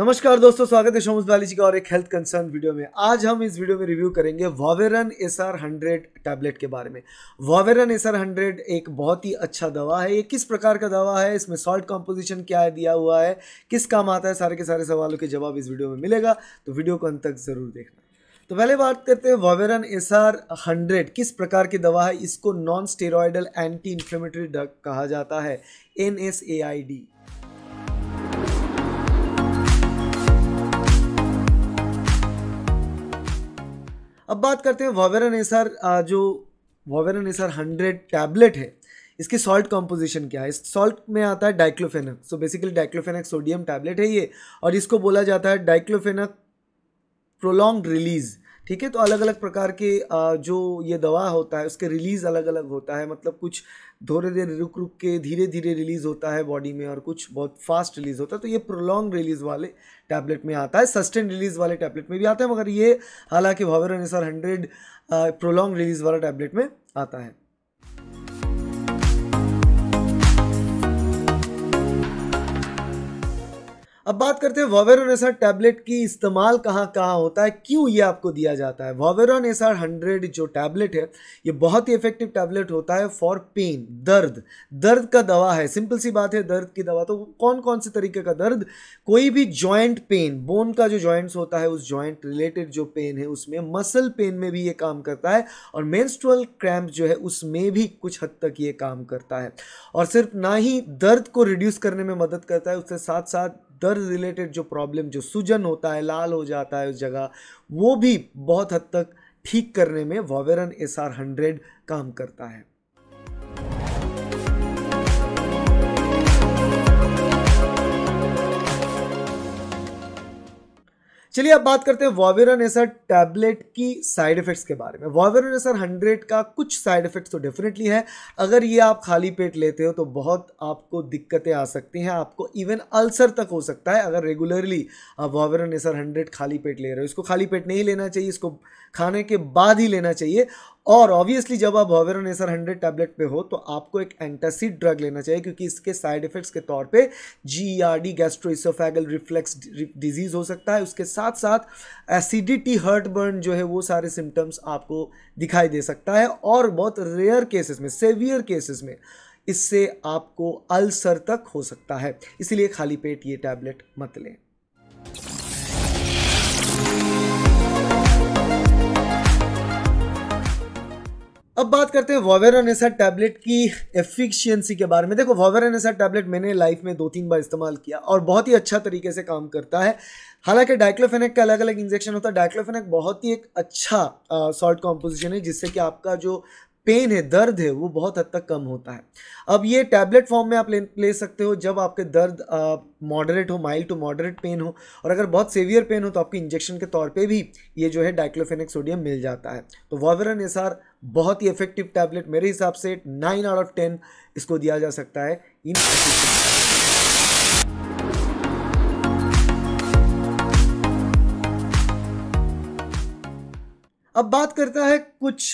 नमस्कार दोस्तों स्वागत है बाली जी का और एक हेल्थ कंसर्न वीडियो में आज हम इस वीडियो में रिव्यू करेंगे Voveran S R hundred tablet के बारे में वावेरन एस आर हंड्रेड एक बहुत ही अच्छा दवा है ये किस प्रकार का दवा है इसमें सॉल्ट कॉम्पोजिशन क्या है दिया हुआ है किस काम आता है सारे के सारे सवालों के जवाब इस वीडियो में मिलेगा तो वीडियो को अंत तक ज़रूर देखना तो पहले बात करते हैं वावेरन एस आर हंड्रेड किस प्रकार की दवा है इसको non steroidal anti inflammatory drug कहा जाता है N S A I D अब बात करते हैं वावेरन एसआर जो वावेरन एसआर हंड्रेड टैबलेट है इसकी सॉल्ट कॉम्पोजिशन क्या है इस सॉल्ट में आता है diclofenac so basically diclofenac sodium tablet है ये और इसको बोला जाता है डाइक्लोफेनक प्रोलॉन्ग रिलीज ठीक है तो अलग अलग प्रकार के जो ये दवा होता है उसके रिलीज़ अलग अलग होता है मतलब कुछ थोड़े धीरे रुक रुक के धीरे धीरे रिलीज़ होता है बॉडी में और कुछ बहुत फास्ट रिलीज़ होता है तो ये प्रोलॉन्ग रिलीज़ वाले टैबलेट में आता है सस्टेन रिलीज़ वाले टैबलेट में भी आता है मगर ये हालांकि भावेर अनुसार हंड्रेड प्रोलॉन्ग रिलीज़ वाला टैबलेट में आता है बात करते हैं वावेरोन एसआर टैबलेट की इस्तेमाल कहाँ कहाँ होता है क्यों ये आपको दिया जाता है वावेरोन एसआर हंड्रेड जो टैबलेट है ये बहुत ही इफेक्टिव टैबलेट होता है फॉर पेन दर्द दर्द का दवा है सिंपल सी बात है दर्द की दवा तो कौन कौन से तरीके का दर्द कोई भी जॉइंट पेन बोन का जो जॉइंट्स होता है उस जॉइंट रिलेटेड जो पेन है उसमें मसल पेन में भी ये काम करता है और मेन्स्ट्रल क्रैम्प जो है उसमें भी कुछ हद तक ये काम करता है और सिर्फ ना ही दर्द को रिड्यूस करने में मदद करता है उसके साथ साथ दर्द रिलेटेड जो प्रॉब्लम जो सूजन होता है लाल हो जाता है उस जगह वो भी बहुत हद तक ठीक करने में वॉवेरन एस आर हंड्रेड काम करता है चलिए अब बात करते हैं वॉवेरन एसर टैबलेट की साइड इफेक्ट्स के बारे में वॉवेरन एसर हंड्रेड का कुछ साइड इफेक्ट्स तो डेफिनेटली है अगर ये आप खाली पेट लेते हो तो बहुत आपको दिक्कतें आ सकती हैं आपको इवन अल्सर तक हो सकता है अगर रेगुलरली आप वॉवेरन एसर हंड्रेड खाली पेट ले रहे हो इसको खाली पेट नहीं लेना चाहिए इसको खाने के बाद ही लेना चाहिए और ऑब्वियसली जब आप नेसर हंड्रेड टैबलेट पे हो तो आपको एक एंटासिड ड्रग लेना चाहिए क्योंकि इसके साइड इफेक्ट्स के तौर पे डी गैस्ट्रोइसोफेगल रिफ्लेक्स डिजीज़ हो सकता है उसके साथ साथ एसिडिटी हर्ट बर्न जो है वो सारे सिम्टम्स आपको दिखाई दे सकता है और बहुत रेयर केसेस में सेवियर केसेस में इससे आपको अल्सर तक हो सकता है इसीलिए खाली पेट ये टैबलेट मत लें अब बात करते हैं वॉवेरानेसा टैबलेट की एफिशिएंसी के बारे में देखो वॉवेरानेसा टैबलेट मैंने लाइफ में दो तीन बार इस्तेमाल किया और बहुत ही अच्छा तरीके से काम करता है हालांकि डाइक्लोफेनेक का अलग अलग इंजेक्शन होता है डाइक्लोफेनेक बहुत ही एक अच्छा सॉल्ट कॉम्पोजिशन है जिससे कि आपका जो पेन है दर्द है वो बहुत हद तक कम होता है अब ये टैबलेट फॉर्म में आप ले, ले सकते हो जब आपके दर्द मॉडरेट हो माइल्ड टू मॉडरेट पेन हो और अगर बहुत सेवियर पेन हो तो आपकी इंजेक्शन के तौर पे भी ये जो है डाइक्लोफेनिक सोडियम मिल जाता है तो वॉवरन एस बहुत ही इफेक्टिव टैबलेट मेरे हिसाब से नाइन आउट ऑफ टेन इसको दिया जा सकता है इन अब बात करता है कुछ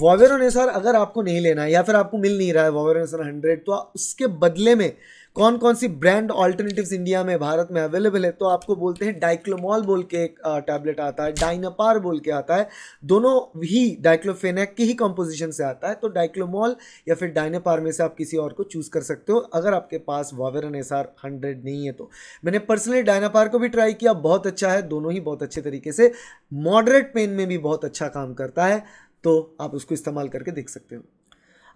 वॉवेर अनुसार अगर आपको नहीं लेना है या फिर आपको मिल नहीं रहा है वॉवेर अनुसार हंड्रेड तो उसके बदले में कौन कौन सी ब्रांड ऑल्टरनेटिव्स इंडिया में भारत में अवेलेबल है तो आपको बोलते हैं डाइक्लोमॉल बोल के एक टैबलेट आता है डाइनापार बोल के आता है दोनों ही डाइक्लोफेनेक की ही कंपोजिशन से आता है तो डाइक्लोमॉल या फिर डाइनापार में से आप किसी और को चूज़ कर सकते हो अगर आपके पास वावेरन एस आर हंड्रेड नहीं है तो मैंने पर्सनली डायनापार को भी ट्राई किया बहुत अच्छा है दोनों ही बहुत अच्छे तरीके से मॉडरेट पेन में भी बहुत अच्छा काम करता है तो आप उसको इस्तेमाल करके देख सकते हो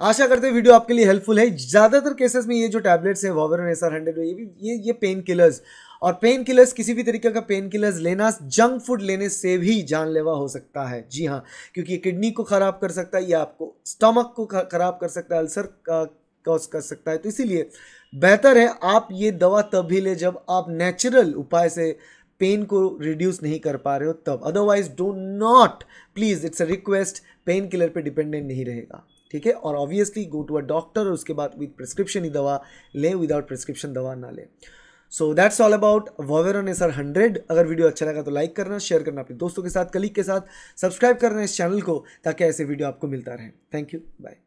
आशा करते हैं वीडियो आपके लिए हेल्पफुल है ज़्यादातर केसेस में ये जो टैबलेट्स हैं वॉवरन एस आर हंड्रेड ये भी ये ये पेन किलर्स और पेन किलर्स किसी भी तरीके का पेन किलर्स लेना जंक फूड लेने से भी जानलेवा हो सकता है जी हाँ क्योंकि ये किडनी को ख़राब कर सकता है या आपको स्टमक को ख़राब कर सकता है अल्सर का कॉज कर सकता है तो इसीलिए बेहतर है आप ये दवा तब भी लें जब आप नेचुरल उपाय से पेन को रिड्यूस नहीं कर पा रहे हो तब otherwise do not please it's a request painkiller पे डिपेंडेंट नहीं रहेगा ठीक है और obviously go to a doctor और उसके बाद विद प्रिस्क्रिप्शन ही दवा ले विदाउट प्रिस्क्रिप्शन दवा ना ले so that's all about Voveran S R hundred अगर वीडियो अच्छा लगा तो लाइक करना शेयर करना अपने दोस्तों के साथ कलीग के साथ सब्सक्राइब करना इस चैनल को ताकि ऐसे वीडियो आपको मिलता रहे थैंक यू बाय